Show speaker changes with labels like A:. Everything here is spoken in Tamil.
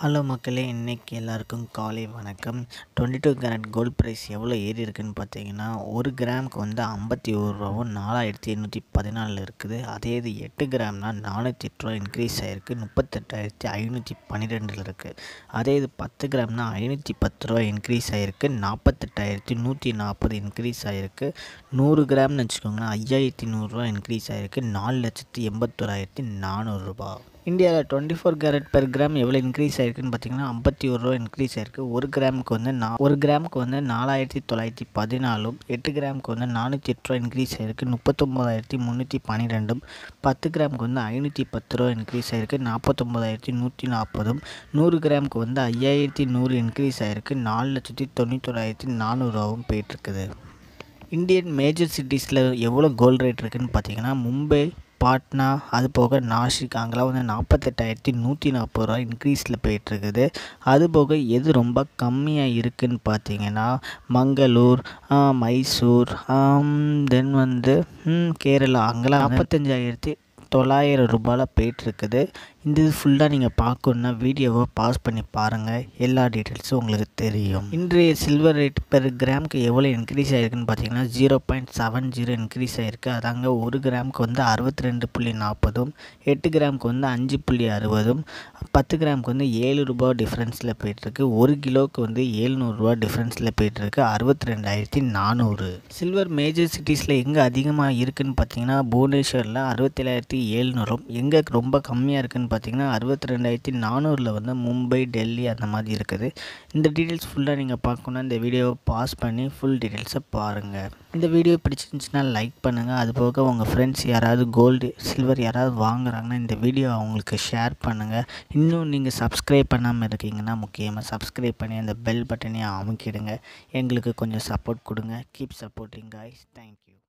A: ஹலோ மக்களே இன்றைக்கி எல்லாருக்கும் காலை வணக்கம் twenty two carat gold price எவ்வளோ ஏறி இருக்குன்னு பார்த்தீங்கன்னா ஒரு கிராமுக்கு வந்து ஐம்பத்தி ஒரு ரூபாவும் நாலாயிரத்தி எண்ணூற்றி பதினாலில் இருக்குது அதே இது எட்டு கிராம்னா நானூற்றி எட்டு ரூபா இன்க்ரீஸ் ஆகிருக்கு முப்பத்தெட்டாயிரத்தி ஐநூற்றி பன்னிரெண்டில் இருக்குது அதே இது பத்து கிராம்னா ஐநூற்றி பத்து ரூபா இன்க்ரீஸ் ஆகிருக்கு நாற்பத்தெட்டாயிரத்தி நூற்றி நாற்பது இன்க்ரீஸ் ஆகிருக்கு நூறு கிராம்னு வச்சுக்கோங்கன்னா ஐயாயிரத்தி நூறுரூவா இன்க்ரீஸ் ஆகிருக்கு நாலு லட்சத்தி எண்பத்தோராயிரத்தி நானூறுரூபா இந்தியாவில் twenty four carat per gram எவ்வளோ இன்க்ரீஸ் ஆயிருக்குன்னு பார்த்தீங்கன்னா ஐம்பத்தி ஒரு ரூபா இன்க்ரீஸ் ஆயிருக்கு ஒரு கிராமுக்கு வந்து நா ஒரு கிராமுக்கு வந்து நாலாயிரத்தி தொள்ளாயிரத்தி பதினாலும் எட்டு கிராமுக்கு வந்து நானூற்றி எட்டு ரூபா இன்க்ரீஸ் ஆயிருக்கு முப்பத்தொம்போதாயிரத்தி முந்நூற்றி பன்னிரெண்டும் பத்து கிராமுக்கு வந்து ஐநூற்றி பத்து ரூபா இன்க்ரீஸ் ஆயிருக்கு நாற்பத்தொம்போதாயிரத்தி நூற்றி நாற்பதும் நூறு கிராமுக்கு வந்து ஐயாயிரத்தி நூறு இன்க்ரீஸ் ஆயிருக்கு நாலு லட்சத்தி தொண்ணூத்தொராயிரத்தி நானூறுரூவாவும் போயிட்டுருக்குது இந்தியன் மேஜர் சிட்டிஸில் எவ்வளோ கோல்டு ரேட் இருக்குதுன்னு பார்த்தீங்கன்னா மும்பை பாட்னா அது போக நாசிக் அங்கெல்லாம் வந்து நாற்பத்தெட்டாயிரத்தி நூற்றி நாற்பது ரூபா இன்க்ரீஸில் போயிட்டுருக்குது அது போக எது ரொம்ப கம்மியாக இருக்குதுன்னு பார்த்தீங்கன்னா மங்களூர் மைசூர் தென் வந்து கேரளா அங்கெல்லாம் நாற்பத்தஞ்சாயிரத்தி தொள்ளாயிரம் ரூபாயில் போயிட்டுருக்குது இந்த இது ஃபுல்லாக நீங்கள் பார்க்கணுன்னா வீடியோவை பாஸ் பண்ணி பாருங்கள் எல்லா டீட்டெயில்ஸும் உங்களுக்கு தெரியும் இன்றைய சில்வர் ரேட் பெர் கிராமுக்கு எவ்வளோ இன்க்ரீஸ் ஆகிருக்குன்னு பார்த்தீங்கன்னா zero point seven zero increase ஆகிருக்கு அதாங்க ஒரு கிராமுக்கு வந்து அறுபத்தி ரெண்டு புள்ளி நாற்பதும் எட்டு கிராமுக்கு வந்து அஞ்சு புள்ளி அறுபதும் பத்து கிராமுக்கு வந்து ஏழு ரூபா டிஃப்ரென்ஸில் போயிட்டுருக்கு ஒரு கிலோவுக்கு வந்து ஏழ்நூறுரூவா டிஃப்ரென்ஸில் போயிட்டுருக்கு அறுபத்தி ரெண்டாயிரத்தி நானூறு சில்வர் மேஜர் சிட்டிஸில் எங்கே அதிகமாக இருக்குதுன்னு பார்த்தீங்கன்னா புவனேஸ்வரில் அறுபத்தேழாயிரத்தி ஏழ்நூறும் எங்கே ரொம்ப கம்மியாக இருக்குதுன்னு பார்த்திங்கன்னா அறுபத்தி ரெண்டாயிரத்தி நானூறில் வந்து மும்பை டெல்லி அந்த மாதிரி இருக்குது இந்த டீட்டெயில்ஸ் ஃபுல்லாக நீங்கள் பார்க்கணுன்னா இந்த வீடியோவை பாஸ் பண்ணி ஃபுல் டீட்டெயில்ஸை பாருங்கள் இந்த வீடியோ பிடிச்சிருந்துச்சுன்னா லைக் பண்ணுங்கள் அது போக உங்கள் ஃப்ரெண்ட்ஸ் யாராவது கோல்டு சில்வர் யாராவது வாங்குறாங்கன்னா இந்த வீடியோ அவங்களுக்கு ஷேர் பண்ணுங்கள் இன்னும் நீங்கள் சப்ஸ்கிரைப் பண்ணாமல் இருக்கீங்கன்னா முக்கியமாக சப்ஸ்கிரைப் பண்ணி அந்த பெல் பட்டனையும் அமுக்கிடுங்க எங்களுக்கு கொஞ்சம் சப்போர்ட் கொடுங்க கீப் சப்போர்ட்டிங் காய்ஸ் தேங்க்யூ